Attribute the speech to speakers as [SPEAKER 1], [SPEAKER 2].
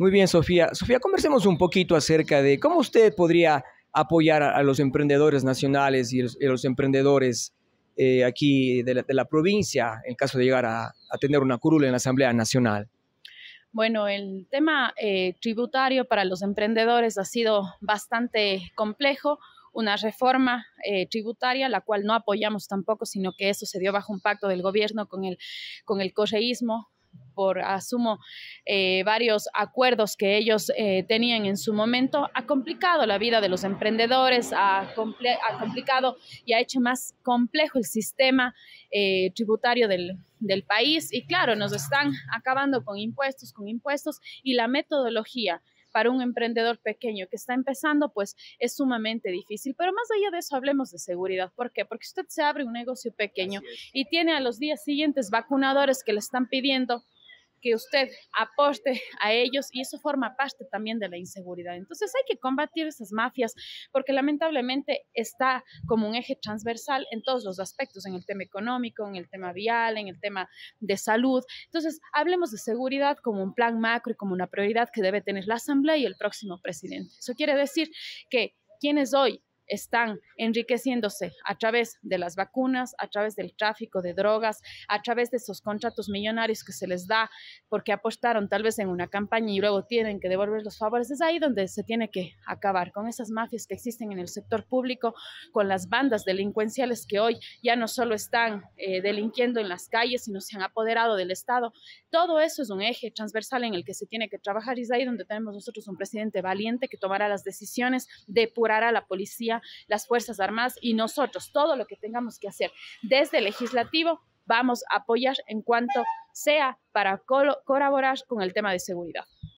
[SPEAKER 1] Muy bien, Sofía. Sofía, conversemos un poquito acerca de cómo usted podría apoyar a, los emprendedores nacionales y los, los emprendedores eh, aquí de la, provincia en caso de llegar a, tener una curula en la Asamblea Nacional.
[SPEAKER 2] Bueno, el tema eh, tributario para los emprendedores ha sido bastante complejo una reforma eh, tributaria, la cual no apoyamos tampoco, sino que eso se dio bajo un pacto del gobierno con el, con el correísmo, por, asumo, eh, varios acuerdos que ellos eh, tenían en su momento, ha complicado la vida de los emprendedores, ha, complicado y ha hecho más complejo el sistema eh, tributario del, del país. Y claro, nos están acabando con impuestos, con impuestos y la metodología para un emprendedor pequeño que está empezando, pues es sumamente difícil. Pero más allá de eso, hablemos de seguridad. ¿Por qué? Porque usted se abre un negocio pequeño y tiene a los días siguientes vacunadores que le están pidiendo que usted aporte a ellos y eso forma parte también de la inseguridad. Entonces hay que combatir esas mafias porque lamentablemente está como un eje transversal en todos los aspectos, en el tema económico, en el tema vial, en el tema de salud. Entonces hablemos de seguridad como un plan macro y como una prioridad que debe tener la Asamblea y el próximo presidente. Eso quiere decir que quienes hoy están enriqueciéndose a través de las vacunas, a través del tráfico de drogas, a través de esos contratos millonarios que se les da porque apostaron tal vez en una campaña y luego tienen que devolver los favores. Es ahí donde se tiene que acabar con esas mafias que existen en el sector público, con las bandas delincuenciales que hoy ya no solo están eh, delinquiendo en las calles, sino se han apoderado del Estado. Todo eso es un eje transversal en el que se tiene que trabajar y es ahí donde tenemos nosotros un presidente valiente que tomará las decisiones, depurará a la policía, las Fuerzas Armadas y nosotros, todo lo que tengamos que hacer desde el legislativo, vamos a apoyar en cuanto sea para colaborar con el tema de seguridad.